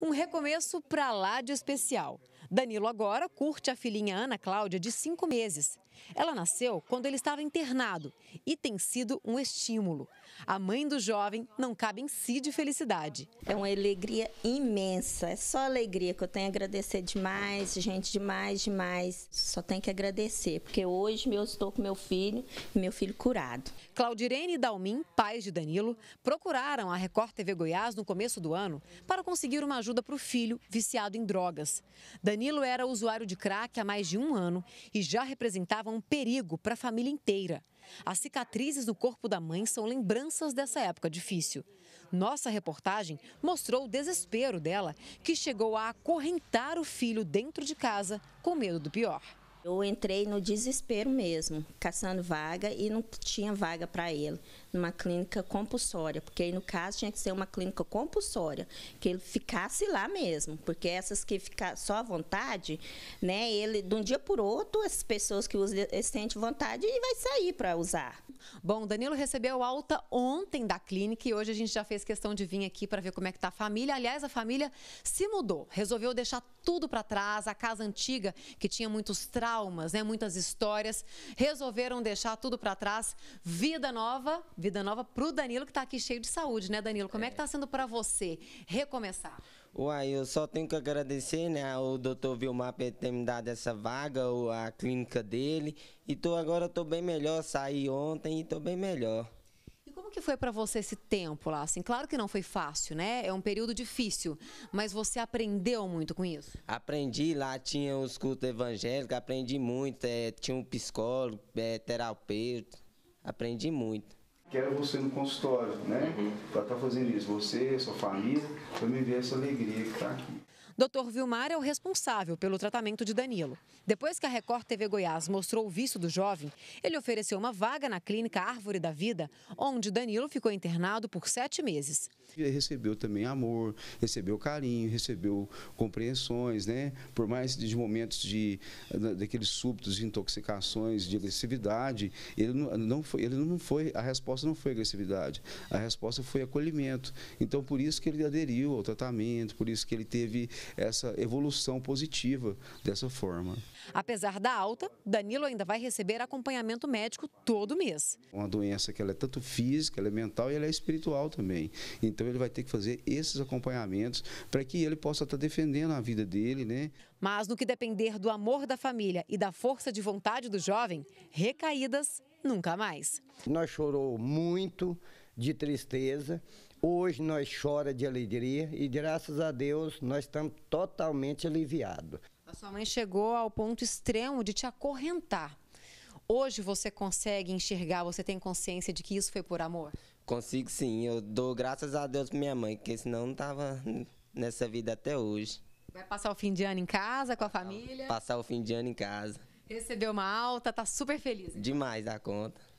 Um recomeço para lá de especial. Danilo agora curte a filhinha Ana Cláudia, de cinco meses. Ela nasceu quando ele estava internado e tem sido um estímulo. A mãe do jovem não cabe em si de felicidade. É uma alegria imensa, é só alegria que eu tenho a agradecer demais, gente, demais, demais. Só tenho que agradecer, porque hoje eu estou com meu filho e meu filho curado. Claudirene e Dalmin, pais de Danilo, procuraram a Record TV Goiás no começo do ano para conseguir uma ajuda para o filho viciado em drogas. Danilo Danilo era usuário de crack há mais de um ano e já representava um perigo para a família inteira. As cicatrizes do corpo da mãe são lembranças dessa época difícil. Nossa reportagem mostrou o desespero dela, que chegou a acorrentar o filho dentro de casa com medo do pior. Eu entrei no desespero mesmo, caçando vaga e não tinha vaga para ele, numa clínica compulsória, porque aí no caso tinha que ser uma clínica compulsória, que ele ficasse lá mesmo, porque essas que ficam só à vontade, né, ele de um dia por outro, essas pessoas que usam, ele sente vontade e vai sair para usar. Bom, Danilo recebeu alta ontem da clínica e hoje a gente já fez questão de vir aqui para ver como é que tá a família. Aliás, a família se mudou, resolveu deixar tudo para trás, a casa antiga que tinha muitos trabalhos traumas, né? muitas histórias, resolveram deixar tudo para trás. Vida nova, vida nova para o Danilo, que está aqui cheio de saúde, né, Danilo? Como é, é que está sendo para você recomeçar? Uai, eu só tenho que agradecer, né, ao doutor Vilmar por ter me dado essa vaga, a clínica dele. E tô, agora estou bem melhor, saí ontem e estou bem melhor. Como que foi para você esse tempo lá? Assim, claro que não foi fácil, né? É um período difícil, mas você aprendeu muito com isso? Aprendi lá, tinha os cultos evangélicos, aprendi muito, é, tinha um psicólogo, é, terapeuta, aprendi muito. Quero você no consultório, né? Uhum. Pra estar tá fazendo isso, você, sua família, pra me ver essa alegria que está aqui. Dr. Vilmar é o responsável pelo tratamento de Danilo. Depois que a Record TV Goiás mostrou o vício do jovem, ele ofereceu uma vaga na clínica Árvore da Vida, onde Danilo ficou internado por sete meses. Ele recebeu também amor, recebeu carinho, recebeu compreensões, né? Por mais de momentos de daqueles súbitos de intoxicações, de agressividade, ele não, não foi, ele não foi, a resposta não foi agressividade, a resposta foi acolhimento. Então por isso que ele aderiu ao tratamento, por isso que ele teve essa evolução positiva dessa forma. Apesar da alta, Danilo ainda vai receber acompanhamento médico todo mês. Uma doença que ela é tanto física, ela é mental e ela é espiritual também. Então ele vai ter que fazer esses acompanhamentos para que ele possa estar defendendo a vida dele, né? Mas no que depender do amor da família e da força de vontade do jovem, recaídas nunca mais. Nós chorou muito, de tristeza. Hoje nós chora de alegria e graças a Deus nós estamos totalmente aliviados. A sua mãe chegou ao ponto extremo de te acorrentar. Hoje você consegue enxergar, você tem consciência de que isso foi por amor? Consigo sim, eu dou graças a Deus pra minha mãe, porque senão não estava nessa vida até hoje. Vai passar o fim de ano em casa com a família? Passar o fim de ano em casa. Recebeu uma alta, tá super feliz. Demais a conta.